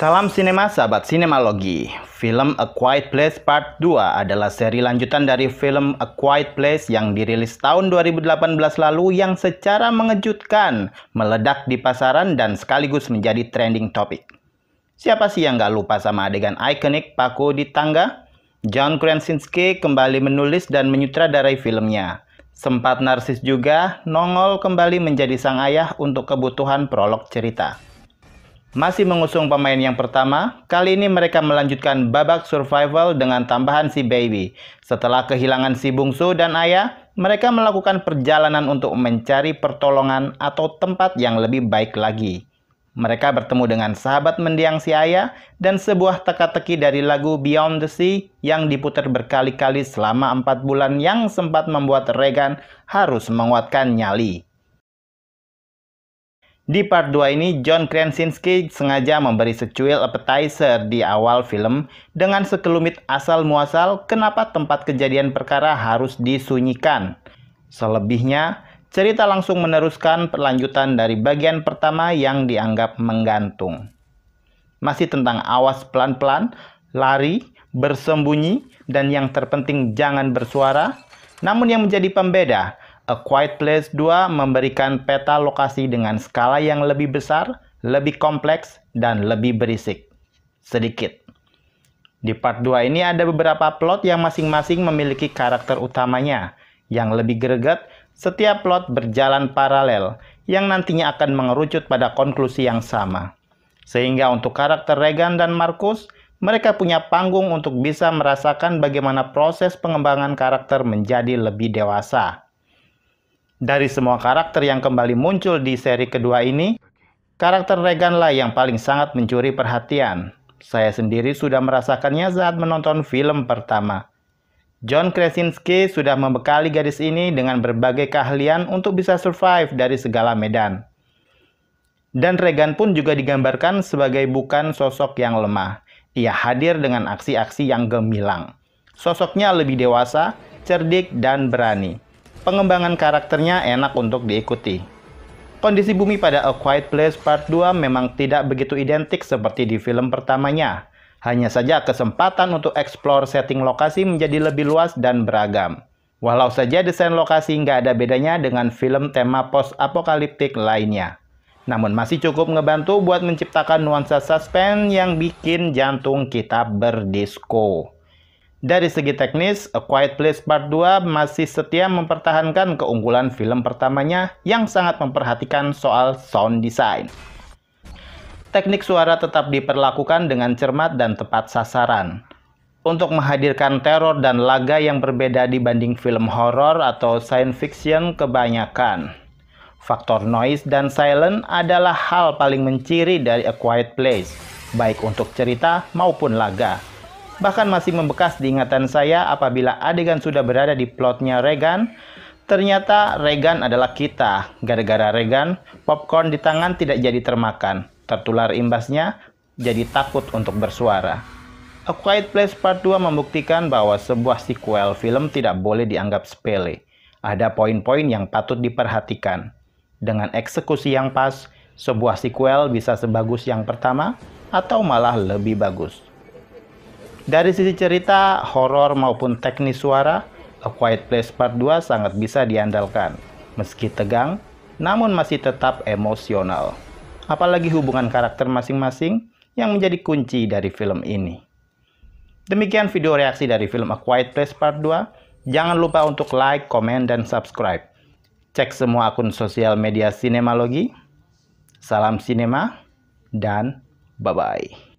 Salam sinema sahabat sinemalogi. Film A Quiet Place Part 2 adalah seri lanjutan dari film A Quiet Place yang dirilis tahun 2018 lalu yang secara mengejutkan meledak di pasaran dan sekaligus menjadi trending topic. Siapa sih yang gak lupa sama adegan ikonik Paku di tangga? John Krasinski kembali menulis dan menyutradarai filmnya. Sempat narsis juga, Nongol kembali menjadi sang ayah untuk kebutuhan prolog cerita. Masih mengusung pemain yang pertama, kali ini mereka melanjutkan babak survival dengan tambahan si baby. Setelah kehilangan si bungsu dan ayah, mereka melakukan perjalanan untuk mencari pertolongan atau tempat yang lebih baik lagi. Mereka bertemu dengan sahabat mendiang si ayah dan sebuah teka-teki dari lagu Beyond the Sea yang diputar berkali-kali selama empat bulan yang sempat membuat Regan harus menguatkan nyali. Di part 2 ini, John Krasinski sengaja memberi secuil appetizer di awal film dengan sekelumit asal-muasal kenapa tempat kejadian perkara harus disunyikan. Selebihnya, cerita langsung meneruskan perlanjutan dari bagian pertama yang dianggap menggantung. Masih tentang awas pelan-pelan, lari, bersembunyi, dan yang terpenting jangan bersuara. Namun yang menjadi pembeda, A Quiet Place 2 memberikan peta lokasi dengan skala yang lebih besar, lebih kompleks, dan lebih berisik. Sedikit. Di part 2 ini ada beberapa plot yang masing-masing memiliki karakter utamanya. Yang lebih greget, setiap plot berjalan paralel, yang nantinya akan mengerucut pada konklusi yang sama. Sehingga untuk karakter Regan dan Markus, mereka punya panggung untuk bisa merasakan bagaimana proses pengembangan karakter menjadi lebih dewasa. Dari semua karakter yang kembali muncul di seri kedua ini, karakter Regan lah yang paling sangat mencuri perhatian. Saya sendiri sudah merasakannya saat menonton film pertama. John Krasinski sudah membekali gadis ini dengan berbagai keahlian untuk bisa survive dari segala medan. Dan Regan pun juga digambarkan sebagai bukan sosok yang lemah. Ia hadir dengan aksi-aksi yang gemilang. Sosoknya lebih dewasa, cerdik, dan berani pengembangan karakternya enak untuk diikuti. Kondisi bumi pada A Quiet Place Part 2 memang tidak begitu identik seperti di film pertamanya. Hanya saja kesempatan untuk eksplor setting lokasi menjadi lebih luas dan beragam. Walau saja desain lokasi nggak ada bedanya dengan film tema post-apokaliptik lainnya. Namun masih cukup ngebantu buat menciptakan nuansa suspense yang bikin jantung kita berdisko. Dari segi teknis, A Quiet Place Part 2 masih setia mempertahankan keunggulan film pertamanya yang sangat memperhatikan soal sound design. Teknik suara tetap diperlakukan dengan cermat dan tepat sasaran. Untuk menghadirkan teror dan laga yang berbeda dibanding film horor atau science fiction kebanyakan. Faktor noise dan silent adalah hal paling menciri dari A Quiet Place, baik untuk cerita maupun laga bahkan masih membekas di ingatan saya apabila adegan sudah berada di plotnya Regan. Ternyata Regan adalah kita. Gara-gara Regan, popcorn di tangan tidak jadi termakan. Tertular imbasnya, jadi takut untuk bersuara. A Quiet Place Part 2 membuktikan bahwa sebuah sequel film tidak boleh dianggap sepele. Ada poin-poin yang patut diperhatikan. Dengan eksekusi yang pas, sebuah sequel bisa sebagus yang pertama atau malah lebih bagus. Dari sisi cerita, horor maupun teknis suara, A Quiet Place Part 2 sangat bisa diandalkan. Meski tegang, namun masih tetap emosional. Apalagi hubungan karakter masing-masing yang menjadi kunci dari film ini. Demikian video reaksi dari film A Quiet Place Part 2. Jangan lupa untuk like, komen, dan subscribe. Cek semua akun sosial media Sinemalogi. Salam Sinema, dan bye-bye.